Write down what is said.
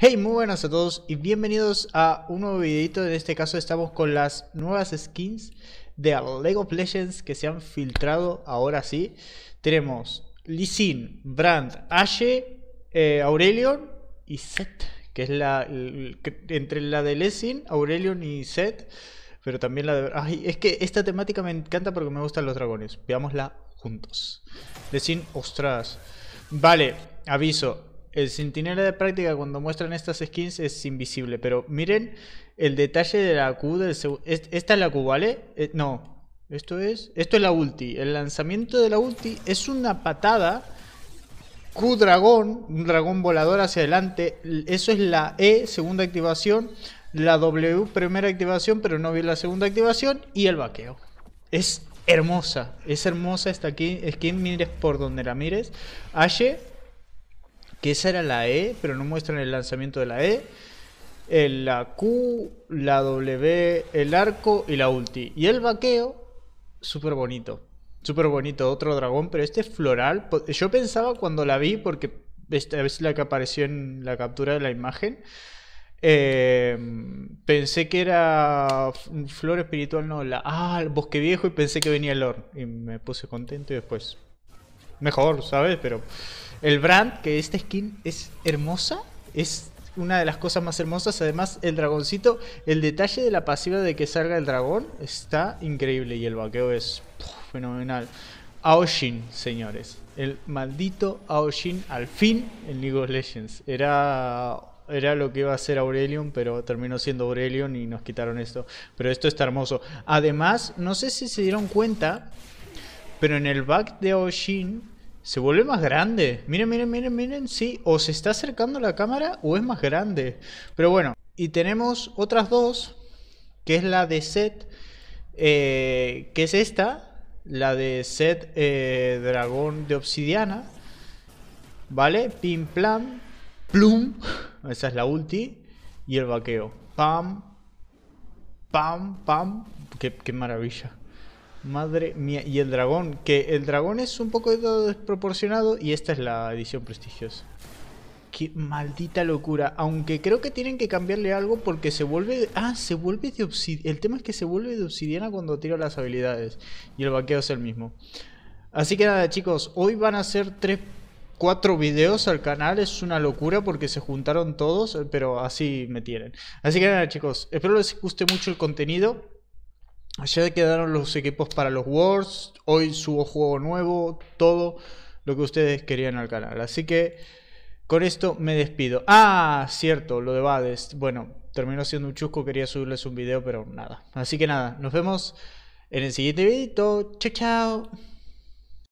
Hey, muy buenas a todos y bienvenidos a un nuevo videito. En este caso estamos con las nuevas skins de LEGO Legends que se han filtrado ahora sí. Tenemos Sin, Brand, Ashe, eh, Aurelion y Set, que es la entre la de Sin, Aurelion y Set, pero también la de Ay, es que esta temática me encanta porque me gustan los dragones. Veámosla juntos. Sin, ostras. Vale, aviso, el centinela de práctica cuando muestran estas skins es invisible, pero miren el detalle de la Q del Esta es la Q, ¿vale? Eh, no, esto es... Esto es la ulti. El lanzamiento de la ulti es una patada. Q dragón, un dragón volador hacia adelante. Eso es la E, segunda activación. La W, primera activación, pero no vi la segunda activación. Y el vaqueo. Es hermosa. Es hermosa esta skin, mires por donde la mires. H que esa era la E, pero no muestran el lanzamiento de la E, la Q, la W, el arco y la ulti. Y el vaqueo, súper bonito. Súper bonito, otro dragón, pero este es floral. Yo pensaba cuando la vi, porque esta es la que apareció en la captura de la imagen. Em, pensé que era flor espiritual, no, la... Ah, el bosque viejo y pensé que venía el Or Y me puse contento y después... Mejor, ¿sabes? Pero... El brand, que esta skin es hermosa, es una de las cosas más hermosas. Además, el dragoncito, el detalle de la pasiva de que salga el dragón está increíble y el vaqueo es fenomenal. Aoshin, señores. El maldito Aoshin, al fin en League of Legends. Era, era lo que iba a ser Aurelion, pero terminó siendo Aurelion y nos quitaron esto. Pero esto está hermoso. Además, no sé si se dieron cuenta, pero en el back de Aoshin se vuelve más grande. Miren, miren, miren, miren. Sí, o se está acercando la cámara o es más grande. Pero bueno, y tenemos otras dos, que es la de Set, eh, que es esta, la de Set eh, Dragón de Obsidiana. ¿Vale? Pim, plan, plum. Esa es la ulti. Y el vaqueo. Pam, pam, pam. qué maravilla. Madre mía, y el dragón, que el dragón es un poco desproporcionado y esta es la edición prestigiosa. Qué maldita locura, aunque creo que tienen que cambiarle algo porque se vuelve... Ah, se vuelve de obsidiana, el tema es que se vuelve de obsidiana cuando tira las habilidades y el vaqueo es el mismo. Así que nada chicos, hoy van a ser 3, 4 videos al canal, es una locura porque se juntaron todos, pero así me tienen. Así que nada chicos, espero les guste mucho el contenido. Ayer quedaron los equipos para los wars hoy subo juego nuevo, todo lo que ustedes querían al canal. Así que con esto me despido. Ah, cierto, lo de Bades. Bueno, terminó siendo un chusco, quería subirles un video, pero nada. Así que nada, nos vemos en el siguiente video. Chao, chao.